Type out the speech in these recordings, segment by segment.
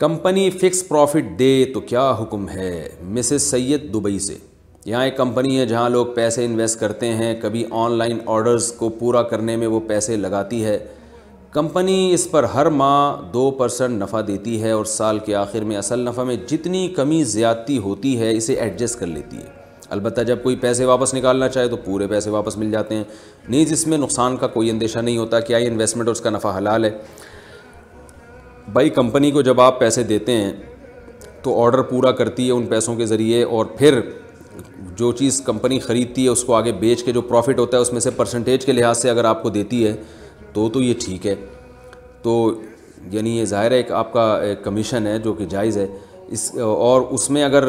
company fix profit दे तो क्या हुक्म है मिसेस सैयद दुबई से यहाँ एक कंपनी है जहाँ लोग पैसे इन्वेस्ट करते हैं कभी ऑनलाइन ऑर्डर्स को पूरा करने में वो पैसे लगाती है कंपनी इस पर हर माह दो परसेंट नफ़ा देती है और साल के आखिर में असल नफ़ा में जितनी कमी ज़्यादती होती है इसे एडजस्ट कर लेती है अलबत्त जब कोई पैसे वापस निकालना चाहे तो पूरे पैसे वापस मिल जाते हैं नीज इसमें नुकसान का कोई अंदेशा नहीं होता क्या ये इन्वेस्टमेंट और उसका नफ़ा हलाल है भाई कंपनी को जब आप पैसे देते हैं तो ऑर्डर पूरा करती है उन पैसों के ज़रिए और फिर जो चीज़ कंपनी ख़रीदती है उसको आगे बेच के जो प्रॉफिट होता है उसमें से परसेंटेज के लिहाज से अगर आपको देती है तो तो ये ठीक है तो यानी ये ज़ाहिर है एक आपका कमीशन है जो कि जायज़ है इस और उसमें अगर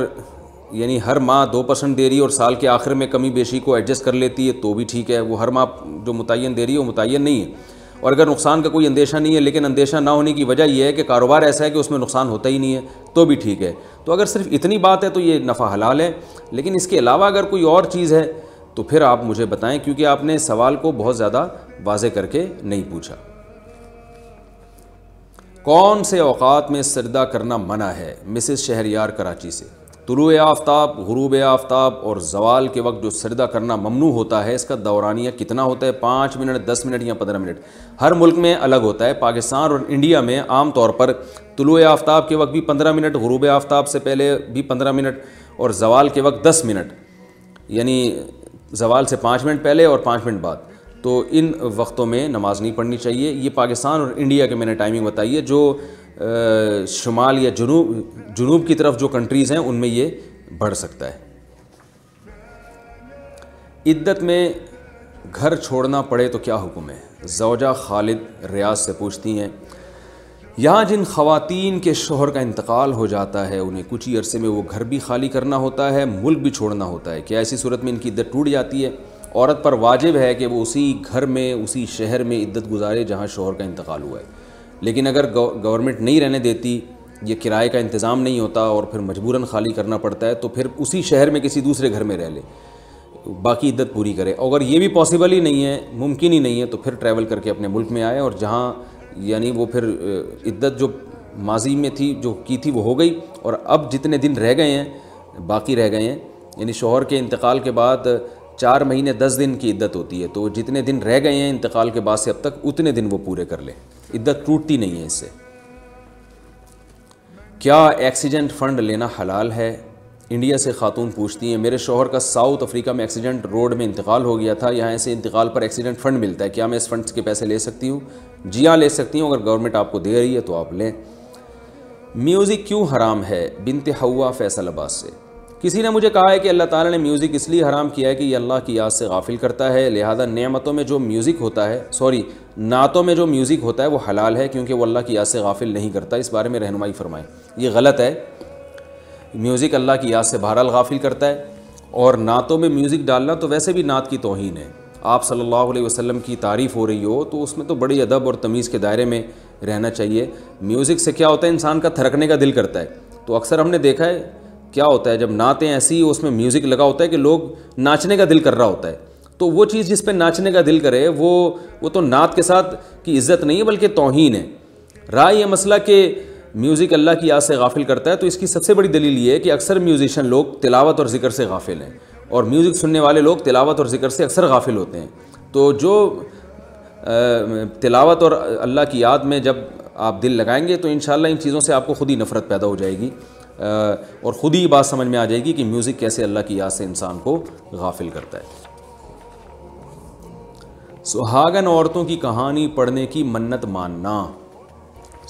यानी हर माह दो परसेंट दे रही है और साल के आखिर में कमी बेशी को एडजस्ट कर लेती है तो भी ठीक है वो हर माह जो मुतन दे रही है वो मुतन नहीं है और अगर नुकसान का कोई अंदेशा नहीं है लेकिन अंदेशा ना होने की वजह यह है कि कारोबार ऐसा है कि उसमें नुकसान होता ही नहीं है तो भी ठीक है तो अगर सिर्फ इतनी बात है तो ये नफ़ा हलाल है लेकिन इसके अलावा अगर कोई और चीज़ है तो फिर आप मुझे बताएं क्योंकि आपने सवाल को बहुत ज़्यादा वाजे करके नहीं पूछा कौन से अवात में सरदा करना मना है मिसिस शहरियार कराची से तुलु आफ्ताब गुरूब आफ्ताब और जवाल के वक्त जो सरदा करना ममनू होता है इसका दौरानिया कितना होता है पाँच मिनट दस मिनट या पंद्रह मिनट हर मुल्क में अलग होता है पाकिस्तान और इंडिया में आम तौर पर तुलु आफ्ताब के वक्त भी पंद्रह मिनट गुरूब आफ्ताब से पहले भी पंद्रह मिनट और जवाल के वक्त दस मिनट यानी जवाल से पाँच मिनट पहले और पाँच मिनट बाद तो इन वक्तों में नमाज़ नहीं पढ़नी चाहिए ये पाकिस्तान और इंडिया के मैंने टाइमिंग बताई है जो शुमाल या जुनूब जुनूब की तरफ जो कंट्रीज़ हैं उनमें ये बढ़ सकता है इद्दत में घर छोड़ना पड़े तो क्या हुक्म है जौजा खालिद रियाज से पूछती हैं यहाँ जिन खवतिन के शोहर का इंतकाल हो जाता है उन्हें कुछ ही अरसे में वो घर भी खाली करना होता है मुल्क भी छोड़ना होता है क्या ऐसी सूरत में इनकी इद्दत टूट जाती है औरत पर वाजिब है कि वो उसी घर में उसी शहर में इद्दत गुजारे जहाँ शोहर का इंतकाल हुआ है लेकिन अगर गवर्नमेंट नहीं रहने देती ये किराए का इंतज़ाम नहीं होता और फिर मजबूरन खाली करना पड़ता है तो फिर उसी शहर में किसी दूसरे घर में रह ले बाकी इद्दत पूरी करे अगर ये भी पॉसिबल ही नहीं है मुमकिन ही नहीं है तो फिर ट्रैवल करके अपने मुल्क में आए और जहाँ यानी वो फिर इद्दत जो माजी में थी जो की थी वो हो गई और अब जितने दिन रह गए हैं बाकी रह गए हैं यानी शोहर के इंतकाल के बाद चार महीने दस दिन की इद्दत होती है तो जितने दिन रह गए हैं इंतकाल के बाद से अब तक उतने दिन वो पूरे कर लें इधर टूटती नहीं है इससे क्या एक्सीडेंट फ़ंड लेना हलाल है इंडिया से खातून पूछती हैं मेरे शोहर का साउथ अफ्रीका में एक्सीडेंट रोड में इंतकाल हो गया था यहाँ से इंतकाल पर एक्सीडेंट फ़ंड मिलता है क्या मैं इस फंड के पैसे ले सकती हूँ जी हाँ ले सकती हूँ अगर गवर्नमेंट आपको दे रही है तो आप लें म्यूज़िक क्यों हराम है बिनते हवा फैसल अब्बास से किसी ने मुझे कहा है कि अल्लाह ताला ने म्यूज़िक इसलिए हराम किया है कि ये अल्लाह की याद से गाफिल करता है लिहाजा नेमतों में जो म्यूज़िक होता है सॉरी नातों में जो म्यूज़िक होता है वो हलाल है क्योंकि वो अल्लाह की याद से गाफिल नहीं करता इस बारे में रहनुमाई फरमाएं ये गलत है म्यूज़िक अल्लाह की याद से बहरहाल गाफिल करता है और नातों में म्यूज़िक डालना तो वैसे भी नात की तोहन है आप सल्लल्लाहु अलैहि वसल्लम की तारीफ़ हो रही हो तो उसमें तो बड़ी अदब और तमीज़ के दायरे में रहना चाहिए म्यूज़िक से क्या होता है इंसान का थरकने का दिल करता है तो अक्सर हमने देखा है क्या होता है जब नाते ऐसी उसमें म्यूज़िक लगा होता है कि लोग नाचने का दिल कर रहा होता है तो वो चीज़ जिस पे नाचने का दिल करे वो वो तो नात के साथ की इज्जत नहीं है बल्कि तोहन है राय यह मसला कि म्यूज़िक अल्लाह की याद से गाफिल करता है तो इसकी सबसे बड़ी दलील ये है कि अक्सर म्यूज़िशन लोग तिलावत और ज़िक्र से गाफिल हैं और म्यूज़िक सुनने वाले लोग तिलावत और ज़िक्र से अक्सर गाफिल होते हैं तो जो तिलावत और अल्लाह की याद में जब आप दिल लगाएंगे तो इन इन चीज़ों से आपको खुद ही नफ़रत पैदा हो जाएगी और ख़ुद ही बात समझ में आ जाएगी कि म्यूज़िक कैसे अल्लाह की याद से इंसान को गाफिल करता है सुहागन औरतों की कहानी पढ़ने की मन्नत मानना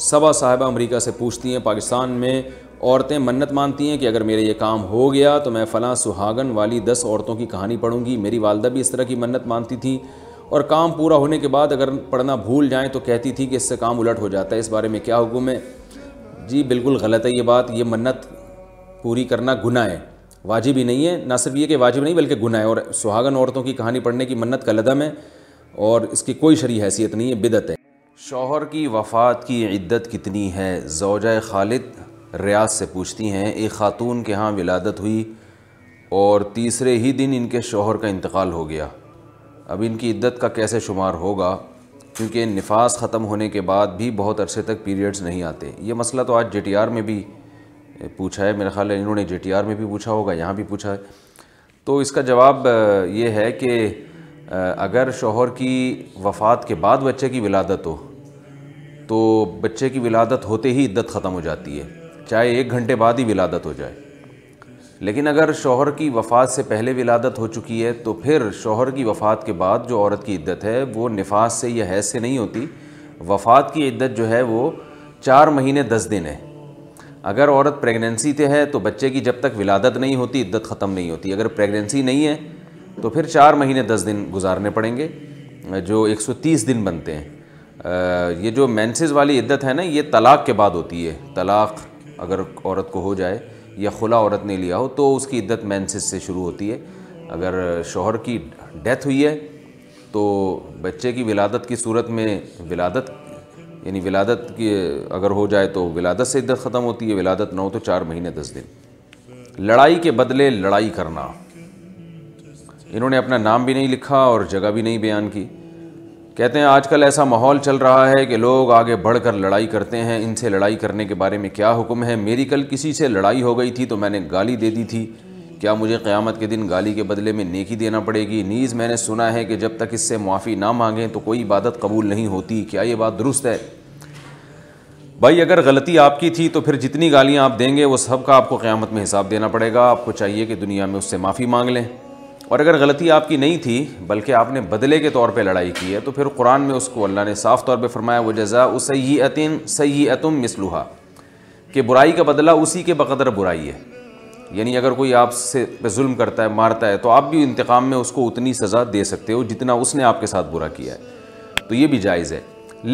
सबा साहबा अमेरिका से पूछती हैं पाकिस्तान में औरतें मन्नत मानती हैं कि अगर मेरे ये काम हो गया तो मैं फ़लाँ सुहागन वाली दस औरतों की कहानी पढ़ूंगी मेरी वालदा भी इस तरह की मन्नत मानती थी और काम पूरा होने के बाद अगर पढ़ना भूल जाएं तो कहती थी कि इससे काम उलट हो जाता है इस बारे में क्या हुक्म है जी बिल्कुल गलत है ये बात ये मन्नत पूरी करना गुना है वाजिब ही नहीं है ना सिर्फ ये कि वाजिब नहीं बल्कि गुना है और सुहागन औरतों की कहानी पढ़ने की मन्नत का लदम है और इसकी कोई शरी हैसियत नहीं है बिदत है शोहर की वफ़ात की इद्दत कितनी है जोजा खालिद रियाज से पूछती हैं एक ख़ातून के यहाँ विलादत हुई और तीसरे ही दिन इनके शोहर का इंतकाल हो गया अब इनकी इद्दत का कैसे शुमार होगा क्योंकि नफास ख़त्म होने के बाद भी बहुत अरसे तक पीरियड्स नहीं आते ये मसला तो आज जे में भी पूछा है मेरा ख्याल है इन्होंने जे में भी पूछा होगा यहाँ भी पूछा है तो इसका जवाब ये है कि अगर शोहर की वफ़ात के बाद बच्चे की विलादत हो तो बच्चे की विलादत होते ही इद्दत ख़त्म हो जाती है चाहे एक घंटे बाद ही विलादत हो जाए लेकिन अगर शोहर की वफ़ात से पहले विलादत हो चुकी है तो फिर शोहर की वफ़ात के बाद जो औरत की इद्दत है वो निफास से या हैज़ से नहीं होती वफ़ात की इद्दत जो है वो चार महीने दस दिन है अगर औरत प्रेगनेंसी से है तो बच्चे की जब तक विलादत नहीं होती इद्दत ख़त्म नहीं होती अगर प्रेगनेंसी नहीं है तो फिर चार महीने दस दिन गुजारने पड़ेंगे जो 130 दिन बनते हैं ये जो मैंसेज वाली इद्दत है ना ये तलाक़ के बाद होती है तलाक़ अगर औरत को हो जाए या खुला औरत ने लिया हो तो उसकी इद्दत मैंसिस से शुरू होती है अगर शोहर की डेथ हुई है तो बच्चे की विलादत की सूरत में विलादत यानी विलादत की अगर हो जाए तो विलादत से इद्दत ख़त्म होती है विलादत ना हो तो चार महीने दस दिन लड़ाई के बदले लड़ाई करना इन्होंने अपना नाम भी नहीं लिखा और जगह भी नहीं बयान की कहते हैं आजकल ऐसा माहौल चल रहा है कि लोग आगे बढ़कर लड़ाई करते हैं इनसे लड़ाई करने के बारे में क्या हुक्म है मेरी कल किसी से लड़ाई हो गई थी तो मैंने गाली दे दी थी क्या मुझे क़्यामत के दिन गाली के बदले में नेकी देना पड़ेगी नीज़ मैंने सुना है कि जब तक इससे माफ़ी ना मांगें तो कोई इबादत कबूल नहीं होती क्या ये बात दुरुस्त है भाई अगर गलती आपकी थी तो फिर जितनी गालियाँ आप देंगे वो सब का आपको क़्यामत में हिसाब देना पड़ेगा आपको चाहिए कि दुनिया में उससे माफ़ी मांग लें और अगर गलती आपकी नहीं थी बल्कि आपने बदले के तौर पर लड़ाई की है तो फिर कुरान में उसको अल्लाह ने साफ़ तौर पर फरमाया वो जजा सही अतुम मिसलूहा कि बुराई का बदला उसी के बकदर बुराई है यानी अगर कोई आपसे पे जुल्म करता है मारता है तो आप भी इंतकाम में उसको उतनी सज़ा दे सकते हो जितना उसने आपके साथ बुरा किया है तो ये भी जायज़ है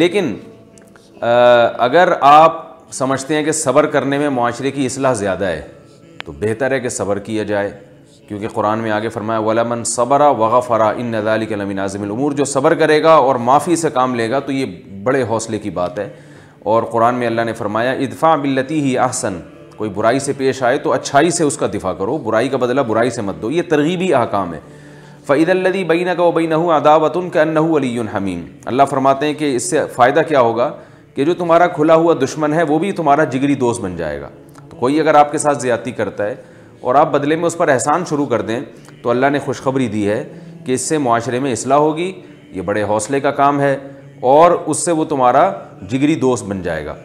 लेकिन आ, अगर आप समझते हैं कि सब्र करने में माशरे की असलाह ज़्यादा है तो बेहतर है कि सब्र किया जाए क्योंकि कुरान में आगे फरमाया वलमन सबरा वगफ़रा इन नज़ाली कलमिन आज़मिलूर जो सबर करेगा और माफ़ी से काम लेगा तो ये बड़े हौसले की बात है और कुरान में अल्लाह ने फरमाया इदफ़ा बिल्लती ही आहसन कोई बुराई से पेश आए तो अच्छाई से उसका दिफा करो बुराई का बदला बुराई से मत दो ये तरगीबी अहकाम है फ़ैदल्लदी बई का वबीन अदावतन के अन्नू अली हमीम अल्लाह फरमाते हैं कि इससे फ़ायदा क्या होगा कि जो तुम्हारा खुला हुआ दुश्मन है वो भी तुम्हारा जिगरी दोस्त बन जाएगा तो कोई अगर आपके साथ ज़्यादती करता है और आप बदले में उस पर एहसान शुरू कर दें तो अल्लाह ने खुशखबरी दी है कि इससे माशरे में असलाह होगी ये बड़े हौसले का काम है और उससे वो तुम्हारा जिगरी दोस्त बन जाएगा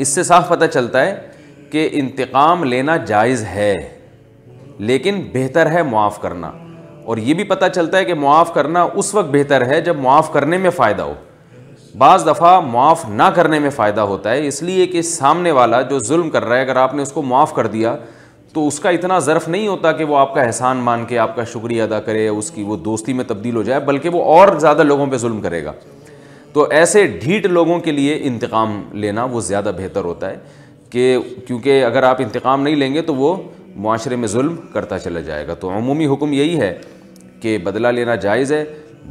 इससे साफ पता चलता है कि इंतकाम लेना जायज़ है लेकिन बेहतर है मुआफ़ करना और ये भी पता चलता है कि मुआफ़ करना उस वक्त बेहतर है जब मुआफ़ करने में फ़ायदा हो बाज़ दफ़ा मुआफ़ ना करने में फ़ायदा होता है इसलिए कि सामने वाला जो जुल्म कर रहा है अगर आपने उसको मुआफ़ कर दिया तो उसका इतना ज़र्फ़ नहीं होता कि वो आपका एहसान मान के आपका शुक्रिया अदा करे उसकी वो दोस्ती में तब्दील हो जाए बल्कि वो और ज़्यादा लोगों पर जुल्म करेगा तो ऐसे ढीठ लोगों के लिए इंतकाम लेना वो ज़्यादा बेहतर होता है कि क्योंकि अगर आप इंतकाम नहीं लेंगे तो वो माशरे में जुल्म करता चला जाएगा तो अमूमी हुक्म यही है कि बदला लेना जायज़ है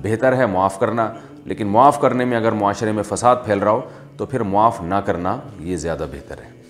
बेहतर है मुआफ़ करना लेकिन मुआफ़ करने में अगर माशरे में फ़साद फैल रहा हो तो फिर मुआफ़ ना करना ये ज़्यादा बेहतर है